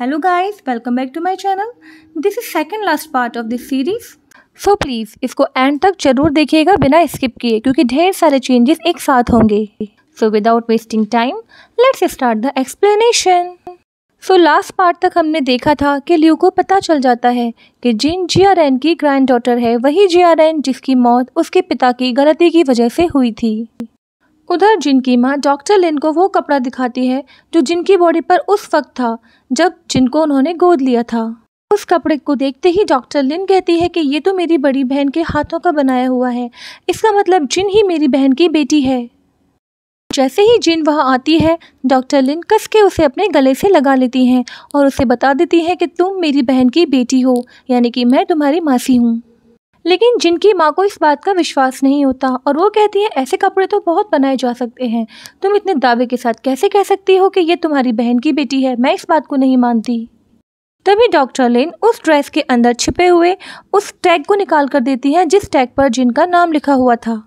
hello guys welcome back to my channel this is second last part of this series so please इसको end तक जरूर देखिएगा बिना skip किए क्योंकि ढेर सारे चेंजेस एक साथ होंगे so without wasting time let's start the explanation so last part तक हमने देखा था कि ल्यू को पता चल जाता है कि जिन जियारैन की ग्रैंड डॉटर है वही जियारैन जिसकी मौत उसके पिता की गलती की वजह से हुई थी उधर जिनकी माँ डॉक्टर लिन को वो कपड़ा दिखाती है जो जिनकी बॉडी पर उस वक्त था जब जिनको उन्होंने गोद लिया था उस कपड़े को देखते ही डॉक्टर लिन कहती है कि ये तो मेरी बड़ी बहन के हाथों का बनाया हुआ है इसका मतलब जिन ही मेरी बहन की बेटी है जैसे ही जिन वहाँ आती है डॉक्टर लिन कस के उसे अपने गले से लगा लेती हैं और उसे बता देती हैं कि तुम मेरी बहन की बेटी हो यानी कि मैं तुम्हारी मासी हूँ लेकिन जिनकी माँ को इस बात का विश्वास नहीं होता और वो कहती है ऐसे कपड़े तो बहुत बनाए जा सकते हैं तुम इतने दावे के साथ कैसे कह सकती हो कि ये तुम्हारी बहन की बेटी है मैं इस बात को नहीं मानती तभी डॉक्टर लेन उस ड्रेस के अंदर छिपे हुए उस टैग को निकाल कर देती हैं जिस टैग पर जिनका नाम लिखा हुआ था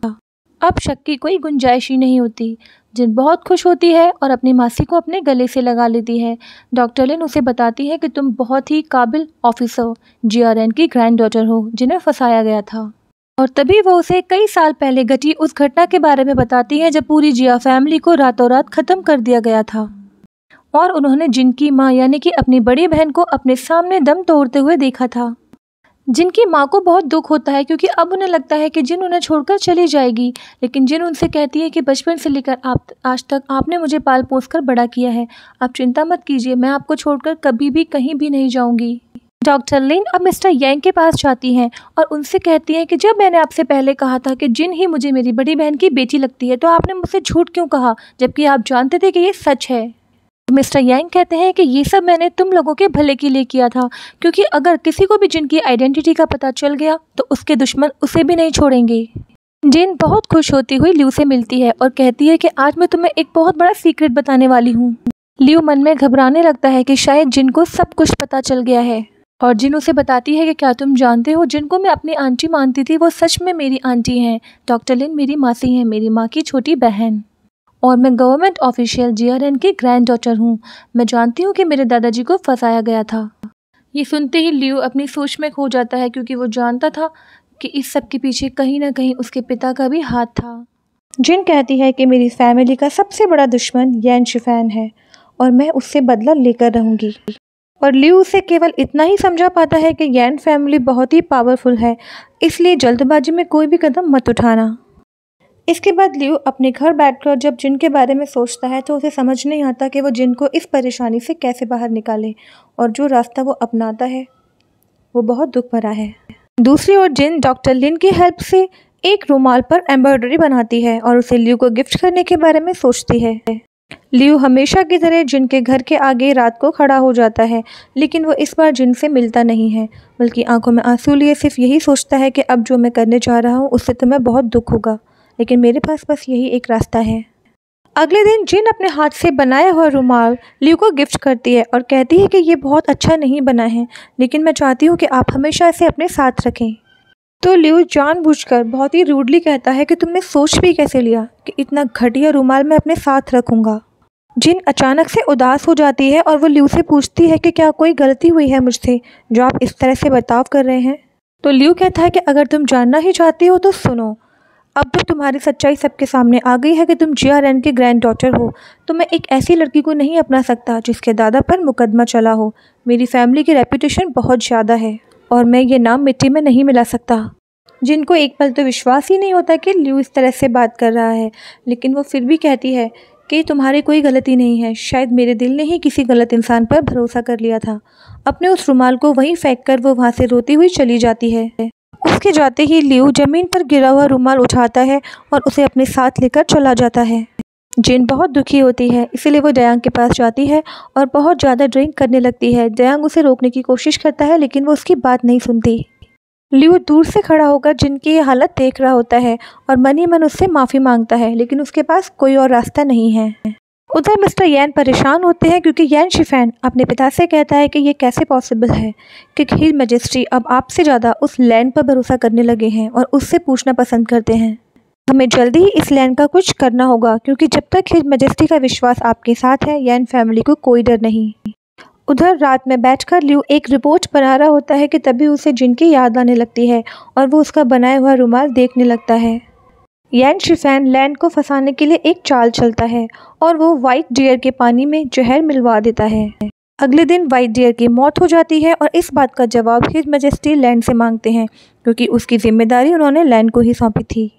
अब शक की कोई गुंजाइश ही नहीं होती जिन बहुत खुश होती है और अपनी मासी को अपने गले से लगा लेती है डॉक्टर लिन उसे बताती है कि तुम बहुत ही काबिल ऑफिसर जीआरएन की ग्रैंड डॉटर हो जिन्हें फंसाया गया था और तभी वो उसे कई साल पहले घटी उस घटना के बारे में बताती है जब पूरी जिया फैमिली को रातों रात ख़त्म कर दिया गया था और उन्होंने जिनकी माँ यानी कि अपनी बड़ी बहन को अपने सामने दम तोड़ते हुए देखा था जिनकी माँ को बहुत दुख होता है क्योंकि अब उन्हें लगता है कि जिन उन्हें छोड़कर चली जाएगी लेकिन जिन उनसे कहती है कि बचपन से लेकर आप आज तक आपने मुझे पाल पोस कर बड़ा किया है आप चिंता मत कीजिए मैं आपको छोड़कर कभी भी कहीं भी नहीं जाऊँगी डॉक्टर लिन अब मिस्टर यंग के पास जाती हैं और उनसे कहती हैं कि जब मैंने आपसे पहले कहा था कि जिन ही मुझे मेरी बड़ी बहन की बेटी लगती है तो आपने मुझसे झूठ क्यों कहा जबकि आप जानते थे कि ये सच है तो मिस्टर यांग कहते हैं कि ये सब मैंने तुम लोगों के भले के लिए किया था क्योंकि अगर किसी को भी जिनकी आइडेंटिटी का पता चल गया तो उसके दुश्मन उसे भी नहीं छोड़ेंगे जेन बहुत खुश होती हुई ल्यू से मिलती है और कहती है कि आज मैं तुम्हें एक बहुत बड़ा सीक्रेट बताने वाली हूँ ल्यू मन में घबराने लगता है कि शायद जिनको सब कुछ पता चल गया है और जिन उसे बताती है कि क्या तुम जानते हो जिनको मैं अपनी आंटी मानती थी वो सच में मेरी आंटी हैं डॉक्टर लिन मेरी मासी हैं मेरी माँ की छोटी बहन और मैं गवर्नमेंट ऑफिशियल जीआरएन की ग्रैंड डॉटर हूँ मैं जानती हूँ कि मेरे दादाजी को फंसाया गया था ये सुनते ही लियो अपनी सोच में खो जाता है क्योंकि वो जानता था कि इस सब के पीछे कहीं ना कहीं उसके पिता का भी हाथ था जिन कहती है कि मेरी फैमिली का सबसे बड़ा दुश्मन यैन शिफैन है और मैं उससे बदला लेकर रहूँगी और लियू उसे केवल इतना ही समझा पाता है कि यैन फैमिली बहुत ही पावरफुल है इसलिए जल्दबाजी में कोई भी कदम मत उठाना इसके बाद लियो अपने घर बैठकर जब जिन के बारे में सोचता है तो उसे समझ नहीं आता कि वो जिन को इस परेशानी से कैसे बाहर निकाले और जो रास्ता वो अपनाता है वो बहुत दुख भरा है दूसरी ओर जिन डॉक्टर लिन की हेल्प से एक रूमाल पर एम्ब्रॉयडरी बनाती है और उसे लियो को गिफ्ट करने के बारे में सोचती है लियो हमेशा की तरह जिन के घर के आगे रात को खड़ा हो जाता है लेकिन वो इस बार जिन से मिलता नहीं है बल्कि आंखों में आंसू लिए सिर्फ यही सोचता है कि अब जो मैं करने जा रहा हूँ उससे तो मैं बहुत दुख होगा लेकिन मेरे पास बस यही एक रास्ता है अगले दिन जिन अपने हाथ से बनाया हुआ रुमाल लियू को गिफ्ट करती है और कहती है कि ये बहुत अच्छा नहीं बना है लेकिन मैं चाहती हूँ कि आप हमेशा इसे अपने साथ रखें तो ल्यू जानबूझकर बहुत ही रूडली कहता है कि तुमने सोच भी कैसे लिया कि इतना घटिया रुमाल मैं अपने साथ रखूँगा जिन अचानक से उदास हो जाती है और वो ल्यू से पूछती है कि क्या कोई गलती हुई है मुझसे जो आप इस तरह से बर्ताव कर रहे हैं तो ल्यू कहता है कि अगर तुम जानना ही चाहती हो तो सुनो अब तो तुम्हारी सच्चाई सबके सामने आ गई है कि तुम जे आर एन के ग्रैंड डॉटर हो तो मैं एक ऐसी लड़की को नहीं अपना सकता जिसके दादा पर मुकदमा चला हो मेरी फैमिली की रेपूटेशन बहुत ज़्यादा है और मैं ये नाम मिट्टी में नहीं मिला सकता जिनको एक पल तो विश्वास ही नहीं होता कि ल्यू इस तरह से बात कर रहा है लेकिन वो फिर भी कहती है कि तुम्हारी कोई गलती नहीं है शायद मेरे दिल ने ही किसी गलत इंसान पर भरोसा कर लिया था अपने उस रुमाल को वहीं फेंक कर वो वहाँ से रोती हुई चली जाती है उसके जाते ही लियू ज़मीन पर गिरा हुआ रुमाल उठाता है और उसे अपने साथ लेकर चला जाता है जिन बहुत दुखी होती है इसीलिए वो दयांग के पास जाती है और बहुत ज़्यादा ड्रिंक करने लगती है दयांग उसे रोकने की कोशिश करता है लेकिन वो उसकी बात नहीं सुनती लियू दूर से खड़ा होकर जिनकी ये हालत देख रहा होता है और मन ही मन उससे माफ़ी मांगता है लेकिन उसके पास कोई और रास्ता नहीं है उधर मिस्टर यैन परेशान होते हैं क्योंकि यैन शिफैन अपने पिता से कहता है कि ये कैसे पॉसिबल है कि खीर मजिस्ट्री अब आपसे ज़्यादा उस लैंड पर भरोसा करने लगे हैं और उससे पूछना पसंद करते हैं हमें जल्दी ही इस लैंड का कुछ करना होगा क्योंकि जब तक खीर मजिस्ट्री का विश्वास आपके साथ है यैन फैमिली को कोई डर नहीं उधर रात में कर ल्यू एक रिपोर्ट बना रहा होता है कि तभी उसे जिनकी याद आने लगती है और वो उसका बनाया हुआ रुमाल देखने लगता है यान शिफैन लैंड को फंसाने के लिए एक चाल चलता है और वो वाइट डियर के पानी में जहर मिलवा देता है अगले दिन वाइट डियर की मौत हो जाती है और इस बात का जवाब हिज मजेस्टी लैंड से मांगते हैं क्योंकि उसकी जिम्मेदारी उन्होंने लैंड को ही सौंपी थी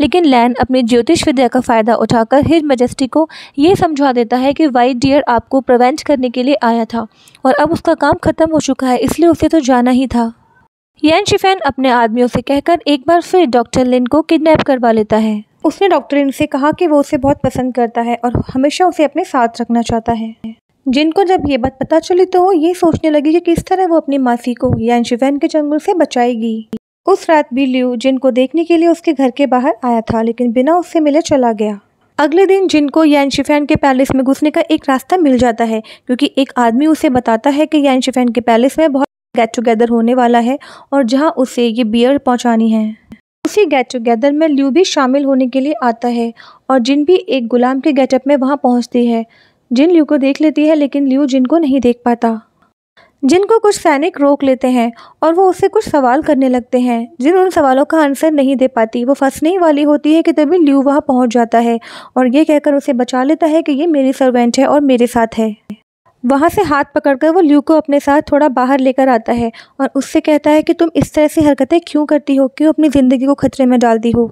लेकिन लैंड अपनी ज्योतिष विद्या का फ़ायदा उठाकर हिज मजेस्टी को ये समझा देता है कि वाइट डियर आपको प्रवेंट करने के लिए आया था और अब उसका काम ख़त्म हो चुका है इसलिए उसे तो जाना ही था यन शिफेन अपने आदमियों से कहकर एक बार फिर डॉक्टर लिन को किडनैप करवा लेता है उसने डॉक्टर लिन से कहा कि वो उसे बहुत पसंद करता है और हमेशा उसे अपने साथ रखना चाहता है जिनको जब ये बात पता चली तो वो ये सोचने लगी कि किस तरह वो अपनी मासी को यान शिफेन के चंगुल से बचाएगी उस रात भी ल्यू जिनको देखने के लिए उसके घर के बाहर आया था लेकिन बिना उससे मिले चला गया अगले दिन जिनको यान शिफेन के पैलेस में घुसने का एक रास्ता मिल जाता है क्योंकि एक आदमी उसे बताता है कि यान शिफेन के पैलेस में बहुत गेट टुगेदर होने वाला है और जहाँ उसे ये बियर पहुँचानी है उसी गेट टुगेदर में ल्यू भी शामिल होने के लिए आता है और जिन भी एक गुलाम के गेटअप में वहाँ पहुँचती है जिन ल्यू को देख लेती है लेकिन ल्यू जिनको नहीं देख पाता जिनको कुछ सैनिक रोक लेते हैं और वो उससे कुछ सवाल करने लगते हैं जिन उन सवालों का आंसर नहीं दे पाती वो फंसने ही वाली होती है कि तभी ल्यू वहाँ पहुँच जाता है और ये कहकर उसे बचा लेता है कि ये मेरी सर्वेंट है और मेरे साथ है वहाँ से हाथ पकड़कर वो ल्यू को अपने साथ थोड़ा बाहर लेकर आता है और उससे कहता है कि तुम इस तरह से हरकतें क्यों करती हो क्यों अपनी ज़िंदगी को खतरे में डालती हो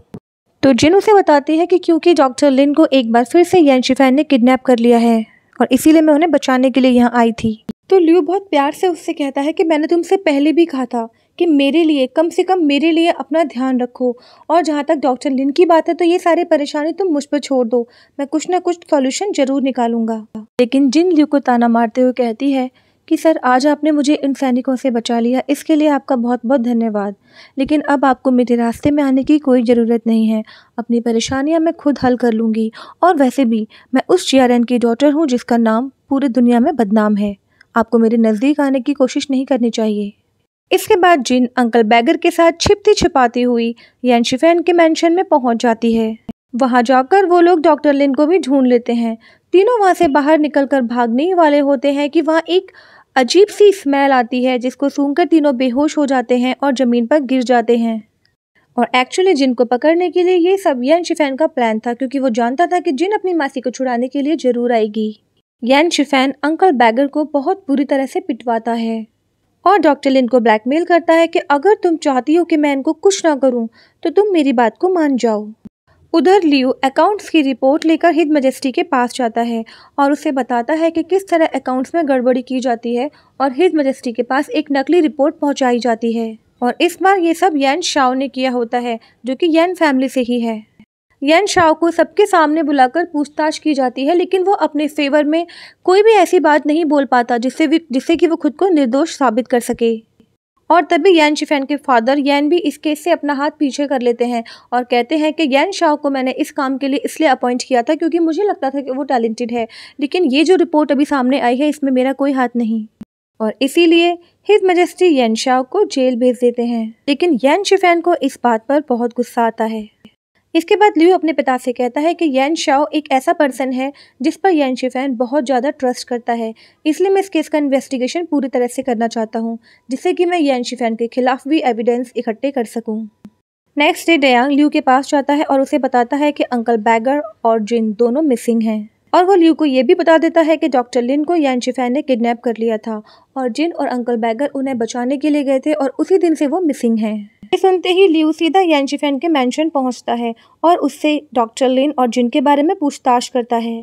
तो जिन उसे बताती है कि क्योंकि डॉक्टर लिन को एक बार फिर से यन शिफैन ने किडनैप कर लिया है और इसीलिए मैं उन्हें बचाने के लिए यहाँ आई थी तो ल्यू बहुत प्यार से उससे कहता है कि मैंने तुमसे पहले भी कहा था कि मेरे लिए कम से कम मेरे लिए अपना ध्यान रखो और जहाँ तक डॉक्टर लिन की बात है तो ये सारी परेशानी तुम मुझ पर छोड़ दो मैं कुछ ना कुछ सॉल्यूशन ज़रूर निकालूंगा लेकिन जिन ल्यू को ताना मारते हुए कहती है कि सर आज आपने मुझे इन सैनिकों से बचा लिया इसके लिए आपका बहुत बहुत धन्यवाद लेकिन अब आपको मेरे रास्ते में आने की कोई ज़रूरत नहीं है अपनी परेशानियां मैं खुद हल कर लूँगी और वैसे भी मैं उस चेयरन की डॉटर हूँ जिसका नाम पूरी दुनिया में बदनाम है आपको मेरे नज़दीक आने की कोशिश नहीं करनी चाहिए इसके बाद जिन अंकल बैगर के साथ छिपती छिपाती हुई यानशिफेन के मैंशन में पहुंच जाती है वहां जाकर वो लोग डॉक्टर लिन को भी ढूंढ लेते हैं तीनों वहां से बाहर निकलकर भागने वाले होते हैं कि वहाँ एक अजीब सी स्मेल आती है जिसको सूंघकर तीनों बेहोश हो जाते हैं और ज़मीन पर गिर जाते हैं और एक्चुअली जिन को पकड़ने के लिए ये सब यन शिफेन का प्लान था क्योंकि वो जानता था कि जिन अपनी मासी को छुड़ाने के लिए ज़रूर आएगी यन शिफैन अंकल बैगर को बहुत बुरी तरह से पिटवाता है और डॉक्टर लिन को ब्लैकमेल करता है कि अगर तुम चाहती हो कि मैं इनको कुछ ना करूं तो तुम मेरी बात को मान जाओ उधर लियो अकाउंट्स की रिपोर्ट लेकर हिद मजेस्टी के पास जाता है और उसे बताता है कि किस तरह अकाउंट्स में गड़बड़ी की जाती है और हिद मजेस्टी के पास एक नकली रिपोर्ट पहुँचाई जाती है और इस बार ये सब यन शाओ ने किया होता है जो कि यन फैमिली से ही है यन शाह को सबके सामने बुलाकर पूछताछ की जाती है लेकिन वो अपने फेवर में कोई भी ऐसी बात नहीं बोल पाता जिससे जिससे कि वो खुद को निर्दोष साबित कर सके और तभी यन शिफेन के फादर यन भी इस केस से अपना हाथ पीछे कर लेते हैं और कहते हैं कि यैन शाह को मैंने इस काम के लिए इसलिए अपॉइंट किया था क्योंकि मुझे लगता था कि वो टैलेंटेड है लेकिन ये जो रिपोर्ट अभी सामने आई है इसमें मेरा कोई हाथ नहीं और इसीलिए हिज मजेस्टी यन शाह को जेल भेज देते हैं लेकिन यन शिफेन को इस बात पर बहुत गुस्सा आता है इसके बाद ल्यू अपने पिता से कहता है कि यन शाओ एक ऐसा पर्सन है जिस पर यन शिफैन बहुत ज़्यादा ट्रस्ट करता है इसलिए मैं इस केस का इन्वेस्टिगेशन पूरी तरह से करना चाहता हूँ जिससे कि मैं यन शिफैन के खिलाफ भी एविडेंस इकट्ठे कर सकूँ नेक्स्ट डे डयांग ल्यू के पास जाता है और उसे बताता है कि अंकल बैगर और जिन दोनों मिसिंग हैं और वो ल्यू को ये भी बता देता है कि डॉक्टर लिन को यान शिफैन ने किडनैप कर लिया था और जिन और अंकल बैगर उन्हें बचाने के लिए गए थे और उसी दिन से वो मिसिंग हैं ये सुनते ही लियू सीधा यांजीफेन के मैंशन पहुंचता है और उससे डॉक्टर लिन और जिन के बारे में पूछताछ करता है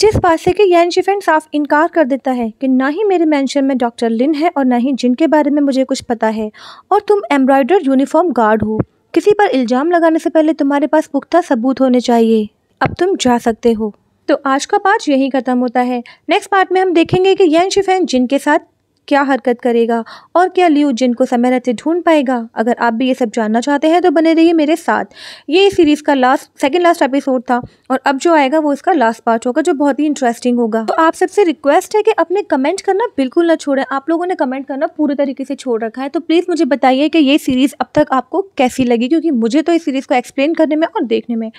जिस बात से कि यान शिफेन साफ इनकार कर देता है कि ना ही मेरे मेंशन में डॉक्टर लिन है और ना ही जिन के बारे में मुझे कुछ पता है और तुम एम्ब्रॉयडर यूनिफॉर्म गार्ड हो किसी पर इल्ज़ाम लगाने से पहले तुम्हारे पास पुख्ता सबूत होने चाहिए अब तुम जा सकते हो तो आज का पार्ट यहीं ख़त्म होता है नेक्स्ट पार्ट में हम देखेंगे कि यान शिफेन जिनके साथ क्या हरकत करेगा और क्या लियो जिन को समय रहते ढूंढ पाएगा अगर आप भी ये सब जानना चाहते हैं तो बने रहिए मेरे साथ ये सीरीज़ का लास्ट सेकेंड लास्ट एपिसोड था और अब जो आएगा वो इसका लास्ट पार्ट होगा जो बहुत ही इंटरेस्टिंग होगा तो आप सबसे रिक्वेस्ट है कि अपने कमेंट करना बिल्कुल ना छोड़ें आप लोगों ने कमेंट करना पूरे तरीके से छोड़ रखा है तो प्लीज़ मुझे बताइए कि ये सीरीज़ अब तक आपको कैसी लगी क्योंकि मुझे तो इस सीरीज़ को एक्सप्लेन करने में और देखने में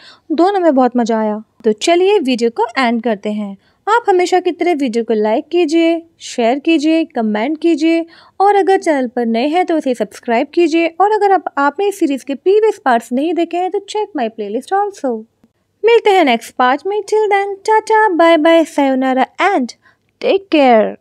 दोनों में बहुत मज़ा आया तो चलिए वीडियो को एंड करते हैं आप हमेशा की तरह वीडियो को लाइक कीजिए शेयर कीजिए कमेंट कीजिए और अगर चैनल पर नए हैं तो इसे सब्सक्राइब कीजिए और अगर आप आपने इस सीरीज़ के प्रीवियस पार्ट्स नहीं देखे हैं तो check my playlist also मिलते हैं नेक्स्ट पार्ट में till then tata bye bye sayonara and take care